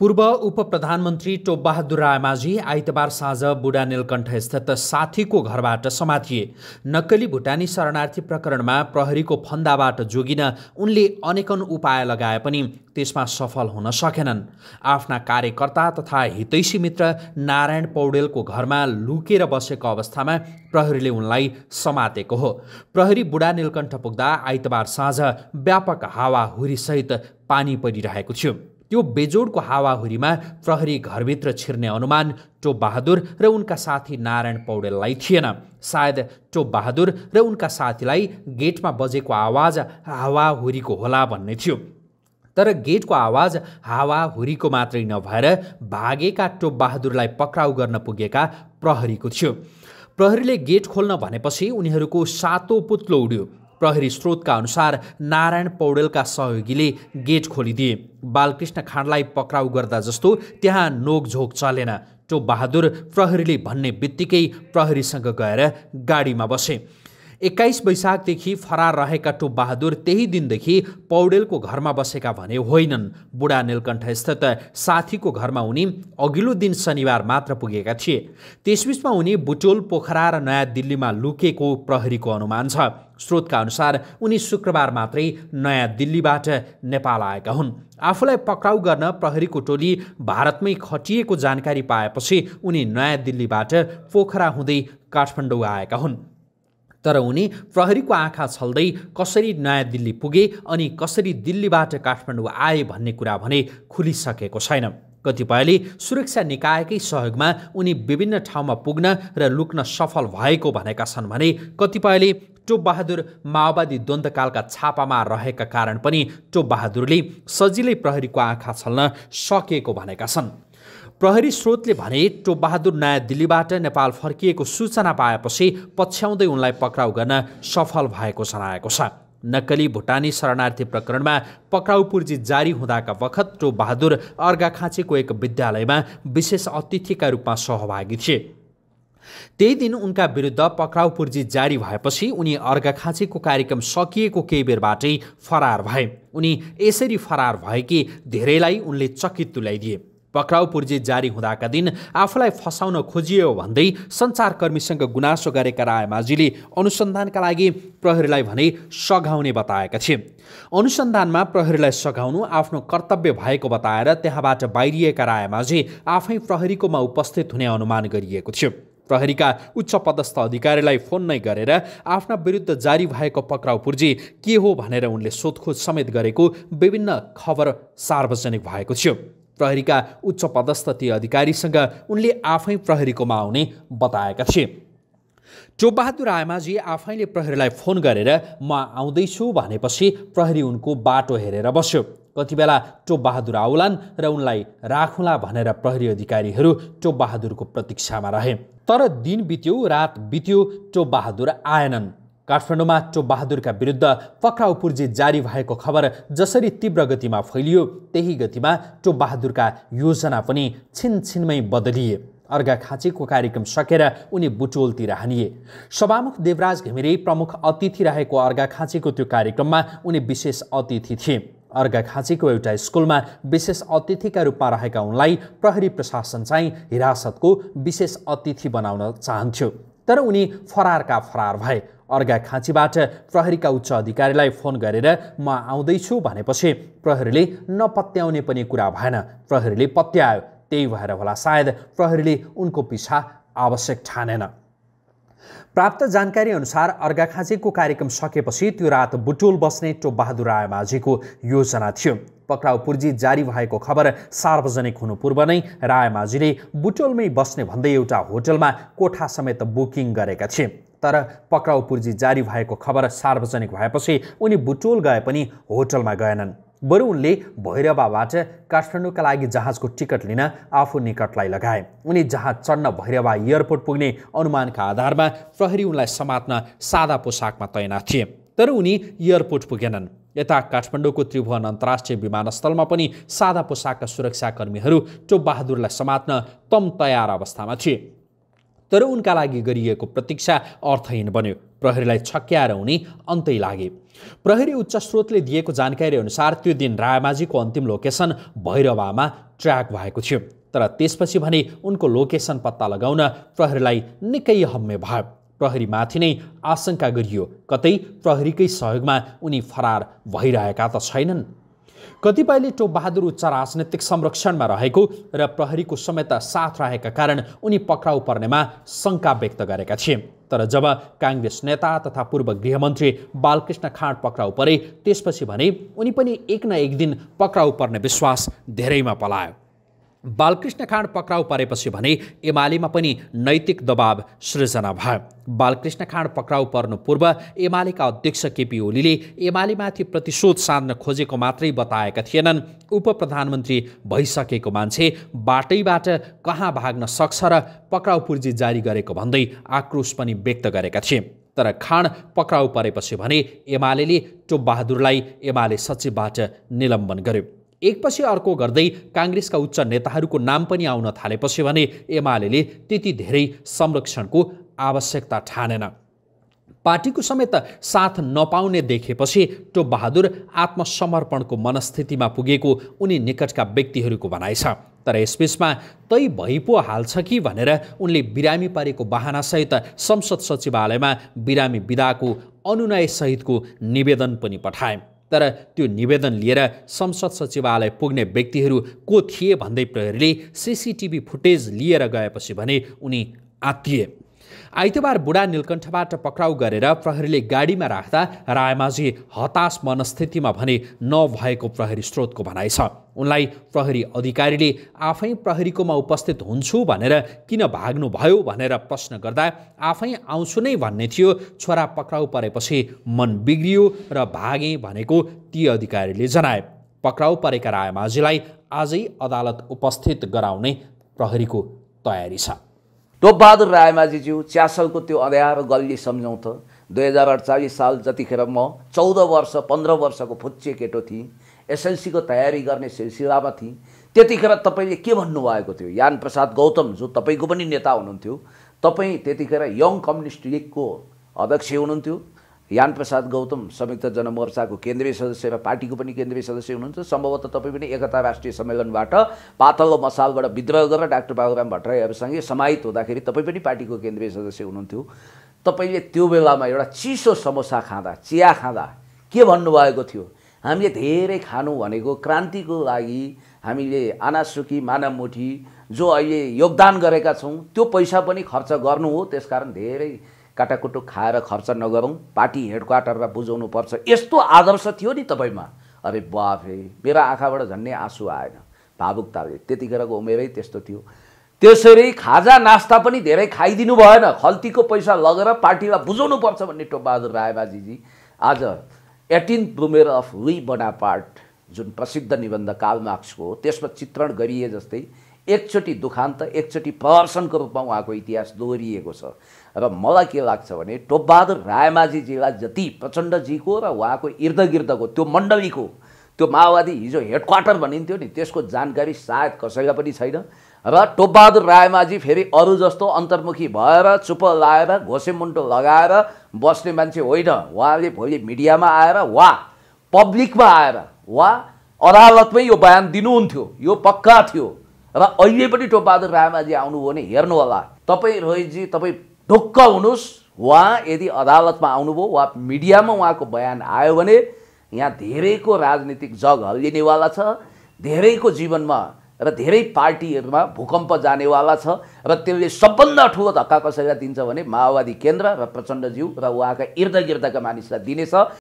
पूर्व उप प्रधानमन्त्री टोपबहादुर रायमाझी आइतबार साँझ बुढा स्थित साथीको घरबाट समातिए नक्कली भुटानी शरणार्थी प्रकरणमा प्रहरीको फन्दाबाट जोगिन उनले अनेकन उपाय लगाए पनि त्यसमा सफल हुन सकेनन् आफ्ना कार्यकर्ता तथा हितैषी मित्र नारायण पौडेलको घरमा लुकेर बसेको अवस्थामा प्रहरीले उनलाई समातेको हो प्रहरी बुढा नीलकण्ठ पुग्दा आइतबार साँझ व्यापक हावाहुरीसहित पानी परिरहेको थियो त्यो बेजोडको हावाहुरीमा प्रहरी घरभित्र छिर्ने अनुमान बहादुर र उनका साथी नारायण पौडेललाई थिएन सायद बहादुर र उनका साथीलाई गेटमा बजेको आवाज हावाहुरीको होला भन्ने थियो तर गेटको आवाज हावाहुरीको मात्रै नभएर भागेका बहादुरलाई पक्राउ गर्न पुगेका प्रहरीको थियो प्रहरीले गेट खोल्न भनेपछि उनीहरूको सातो पुत्लो उड्यो प्रहरी स्रोतका अनुसार नारायण पौडेलका सहयोगीले गेट खोलिदिए बालकृष्ण खाँडलाई पक्राउ गर्दा जस्तो त्यहाँ नोकझोक चलेन टो बहादुर प्रहरीले भन्ने बित्तिकै प्रहरीसँग गएर गाडीमा बसे एक्काइस वैशाखदेखि फरार रहेका बहादुर त्यही दिनदेखि पौडेलको घरमा बसेका भने होइनन् बुढा नीलकण्ठस्थित साथीको घरमा उनी अघिल्लो दिन शनिबार मात्र पुगेका थिए त्यसबीचमा उनी बुटोल पोखरा र नयाँ दिल्लीमा लुकेको प्रहरीको अनुमान छ स्रोतका अनुसार उनी शुक्रबार मात्रै नयाँ दिल्लीबाट नेपाल आएका हुन् आफूलाई पक्राउ गर्न प्रहरीको टोली भारतमै खटिएको जानकारी पाएपछि उनी नयाँ दिल्लीबाट पोखरा हुँदै काठमाडौँ आएका हुन् तर उनी प्रहरीको आँखा छल्दै कसरी नयाँ दिल्ली पुगे अनि कसरी दिल्लीबाट काठमाडौँ आए भन्ने कुरा भने खुलिसकेको छैन कतिपयले सुरक्षा निकायकै सहयोगमा उनी विभिन्न ठाउँमा पुग्न र लुक्न सफल भएको भनेका छन् भने कतिपयले टोपबहादुर माओवादी द्वन्द्वकालका छापामा रहेका कारण पनि टोपबहादुरले सजिलै प्रहरीको आँखा छल्न सकेको भनेका छन् प्रहरी स्रोतले भने टोपबहादुर नयाँ दिल्लीबाट नेपाल फर्किएको सूचना पाएपछि पछ्याउँदै उनलाई पक्राउ गर्न सफल भएको जनाएको छ नक्कली भुटानी शरणार्थी प्रकरणमा पक्राउ पूर्जी जारी हुँदाका वखत टोपबहादुर अर्घाखाँचीको एक विद्यालयमा विशेष अतिथिका रूपमा सहभागी थिए त्यही दिन उनका विरुद्ध पक्राउ पूर्जी जारी भएपछि उनी अर्घाखाँचीको कार्यक्रम सकिएको केही बेरबाटै फरार भए उनी यसरी फरार भए कि धेरैलाई उनले चकित तुल्याइदिए पक्राउ पुर्जी जारी हुँदाका दिन आफूलाई फसाउन खोजियो भन्दै सञ्चारकर्मीसँग गुनासो गरेका रायमाझीले अनुसन्धानका लागि प्रहरीलाई भने सघाउने बताएका थिए अनुसन्धानमा प्रहरीलाई सघाउनु आफ्नो कर्तव्य भएको बताएर त्यहाँबाट बाहिरिएका रायमाझी आफै प्रहरीकोमा उपस्थित हुने अनुमान गरिएको थियो प्रहरीका उच्च पदस्थ अधिकारीलाई फोन नै गरेर आफ्ना विरुद्ध जारी भएको पक्राउ पुर्जी के हो भनेर उनले सोधखोज समेत गरेको विभिन्न खबर सार्वजनिक भएको थियो प्रहरीका उच्च पदस्थ ती अधिकारीसँग उनले आफै प्रहरीकोमा आउने बताएका थिए टोपबहादुर आमाजी आफैले प्रहरीलाई फोन गरेर म आउँदैछु भनेपछि प्रहरी उनको बाटो हेरेर बस्यो कति बेला टोपबहादुर आउलान् र उनलाई राखुला भनेर प्रहरी अधिकारीहरू टोपबहादुरको प्रतीक्षामा रहे तर दिन बित्यो रात बित्यो टोपबहादुर आएनन् काठमाडौँमा बहादुरका विरुद्ध पक्राउ जारी भएको खबर जसरी तीव्र गतिमा फैलियो त्यही गतिमा बहादुरका योजना पनि छिनछिनमै बदलिए अर्घाखाँचीको कार्यक्रम सकेर उनी बुटोलतिर हानिए सभामुख देवराज घिमिरे प्रमुख अतिथि रहेको अर्घाखाँचीको त्यो कार्यक्रममा उनी विशेष अतिथि थिए अर्घा खाँचीको एउटा स्कुलमा विशेष अतिथिका रूपमा रहेका उनलाई प्रहरी प्रशासन चाहिँ हिरासतको विशेष अतिथि बनाउन चाहन्थ्यो तर उनी फरारका फरार भए अर्घाखाँचीबाट प्रहरीका उच्च अधिकारीलाई फोन गरेर म आउँदैछु भनेपछि प्रहरीले नपत्याउने पनि कुरा भएन प्रहरीले पत्यायो त्यही भएर होला सायद प्रहरीले उनको पिछा आवश्यक ठानेन प्राप्त जानकारी अनुसार अर्घाखाँचीको कार्यक्रम सकेपछि त्यो रात बुटोल बस्ने टोपबहादुर रायमाझीको योजना थियो पक्राउ पुर्जी जारी भएको खबर सार्वजनिक हुनु पूर्व नै रायमाझीले बुटोलमै बस्ने भन्दै एउटा होटलमा कोठा समेत बुकिङ गरेका थिए तर पक्राउ पुर्जी जारी भएको खबर सार्वजनिक भएपछि उनी बुटोल गए पनि होटलमा गएनन् बरु उनले भैरवाबाट काठमाडौँका लागि जहाजको टिकट लिन आफू निकटलाई लगाए उनी जहाज चढ्न भैरवा एयरपोर्ट पुग्ने अनुमानका आधारमा प्रहरी उनलाई समात्न सादा पोसाकमा तैनात थिए तर उनी एयरपोर्ट पुगेनन् यता काठमाडौँको त्रिभुवन अन्तर्राष्ट्रिय विमानस्थलमा पनि सादा पोसाकका सुरक्षाकर्मीहरू टोपबहादुरलाई समात्न तम तयार अवस्थामा थिए तर उनका लागि गरिएको प्रतीक्षा अर्थहीन बन्यो प्रहरीलाई छक्क्याएर उनी अन्तै लागे प्रहरी उच्च स्रोतले दिएको जानकारी अनुसार त्यो दिन रायमाझीको अन्तिम लोकेसन भैरवामा ट्र्याक भएको थियो तर त्यसपछि भने उनको लोकेसन पत्ता लगाउन प्रहरीलाई निकै हम्मे भयो प्रहरीमाथि नै आशंका गरियो कतै प्रहरीकै सहयोगमा उनी फरार भइरहेका त छैनन् कतिपयले टोपबहादुर उच्च राजनैतिक संरक्षणमा रहेको र प्रहरीको समेत साथ रहेका कारण उनी पक्राउ पर्नेमा शङ्का व्यक्त गरेका थिए तर जब काङ्ग्रेस नेता तथा पूर्व गृहमन्त्री बालकृष्ण खाँड पक्राउ परे त्यसपछि भने उनी पनि एक न एक दिन पक्राउ पर्ने विश्वास धेरैमा पलायो बालकृष्ण खाँड पक्राउ परेपछि भने एमालेमा पनि नैतिक दबाव सृजना भयो बालकृष्ण खाँड पक्राउ पर्नु पूर्व एमालेका अध्यक्ष केपी ओलीले एमालेमाथि प्रतिशोध साध्न खोजेको मात्रै बताएका थिएनन् उप प्रधानमन्त्री भइसकेको मान्छे बाटैबाट कहाँ भाग्न सक्छ र पक्राउ पूर्जी जारी गरेको भन्दै आक्रोश पनि व्यक्त गरेका थिए तर खाँड पक्राउ परेपछि भने एमाले टोपबहादुरलाई एमाले सचिवबाट निलम्बन गर्यो एकपछि अर्को गर्दै काङ्ग्रेसका उच्च नेताहरूको नाम पनि आउन थालेपछि भने एमाले त्यति धेरै संरक्षणको आवश्यकता ठानेन पार्टीको समेत साथ नपाउने देखेपछि टोपबहादुर आत्मसमर्पणको मनस्थितिमा पुगेको उनी निकटका व्यक्तिहरूको भनाइ छ तर यसबिचमा तै भइ पो हाल्छ कि भनेर उनले बिरामी पारेको बाहनासहित संसद सचिवालयमा बिरामी विदाको अनुनयसहितको निवेदन पनि पठाए तर त्यो निवेदन लिएर संसद सचिवालय पुग्ने व्यक्तिहरू को थिए भन्दै प्रहरीले सिसिटिभी फुटेज लिएर गएपछि भने उनी आत्तिए आइतबार बुढा निलकण्ठबाट पक्राउ गरेर प्रहरीले गाडीमा राख्दा रायमाझी हताश मनस्थितिमा भने नभएको प्रहरी स्रोतको भनाइ छ उनलाई प्रहरी अधिकारीले आफै प्रहरीकोमा उपस्थित हुन्छु भनेर किन भाग्नुभयो भनेर प्रश्न गर्दा आफै आउँछु नै भन्ने थियो छोरा पक्राउ परेपछि मन बिग्रियो र भागे भनेको ती अधिकारीले जनाए पक्राउ परेका रायमाझीलाई आजै अदालत उपस्थित गराउने प्रहरीको तयारी छ टोपबहादुर रायमाझीज्यू च्यासलको त्यो अध्याय र गल्ली सम्झौँ त दुई हजार अडचालिस साल जतिखेर म चौध वर्ष पन्ध्र वर्षको फुच्चे केटो थिएँ एसएलसीको तयारी गर्ने सिलसिलामा थिएँ त्यतिखेर तपाईँले के भन्नुभएको थियो यान प्रसाद गौतम जो तपाईँको पनि नेता हुनुहुन्थ्यो तपाईँ त्यतिखेर यङ कम्युनिस्ट लिगको अध्यक्ष हुनुहुन्थ्यो यान गौतम संयुक्त जनमोर्चाको केन्द्रीय सदस्य र पार्टीको पनि केन्द्रीय सदस्य हुनुहुन्छ सम्भवतः तपाईँ पनि एकता राष्ट्रिय सम्मेलनबाट पातलो मसालबाट विद्रोह गरेर डाक्टर बाबुराम भट्टराईहरूसँगै समाहित हुँदाखेरि तपाईँ पनि पार्टीको केन्द्रीय सदस्य हुनुहुन्थ्यो तपाईँले त्यो बेलामा एउटा चिसो समोसा खाँदा चिया खाँदा के भन्नुभएको थियो हामीले धेरै खानु भनेको क्रान्तिको लागि हामीले आनासुकी मानामुठी जो अहिले योगदान गरेका छौँ त्यो पैसा पनि खर्च गर्नु हो त्यसकारण धेरै काटाकुटु खाएर खर्च नगरौँ पार्टी हेड क्वार्टरमा बुझाउनु पर्छ यस्तो आदर्श थियो नि तपाईँमा अरे बाफे मेरो आँखाबाट झन्डै आँसु आएन भावुकताले त्यतिखेरको उमेरै त्यस्तो थियो त्यसरी खाजा नास्ता पनि धेरै खाइदिनु भएन खल्तीको पैसा लगेर पार्टीमा बुझाउनुपर्छ भन्ने टोपबहादुर बाजीजी आज एटिन बुमेर अफ वी पार्ट जुन प्रसिद्ध निबन्ध कालमार्क्सको हो त्यसमा चित्रण गरिए जस्तै एकचोटि दुखान्त एकचोटि प्रदर्शनको रूपमा उहाँको इतिहास दोहोरिएको छ र मलाई के लाग्छ भने टोपबहादुर रायमाझीजीलाई जति प्रचण्डजीको र उहाँको इर्दगिर्दको त्यो मण्डलीको त्यो माओवादी हिजो हेडक्वार्टर भनिन्थ्यो नि त्यसको जानकारी सायद कसैलाई पनि छैन र टोपबहादुर रायमाझी फेरि अरू जस्तो अन्तर्मुखी भएर चुप लाएर घोसे लगाएर बस्ने मान्छे होइन उहाँले भोलि मिडियामा आएर वा पब्लिकमा आएर वा अदालतमै यो बयान दिनुहुन्थ्यो यो पक्का थियो र अहिले पनि टोपबहादुर रामाजी आउनुभयो भने हेर्नुहोला तपाईँ रोहितजी तपाईँ ढुक्क हुनुहोस् उहाँ यदि अदालतमा आउनुभयो वा मिडियामा उहाँको बयान आयो भने यहाँ धेरैको राजनीतिक जग हल्लिनेवाला छ धेरैको जीवनमा र धेरै पार्टीहरूमा भूकम्प जानेवाला छ र त्यसले सबभन्दा ठुलो धक्का कसैलाई दिन्छ भने माओवादी केन्द्र र प्रचण्डज्यू र उहाँका इर्द गिर्दका मानिसलाई दिनेछ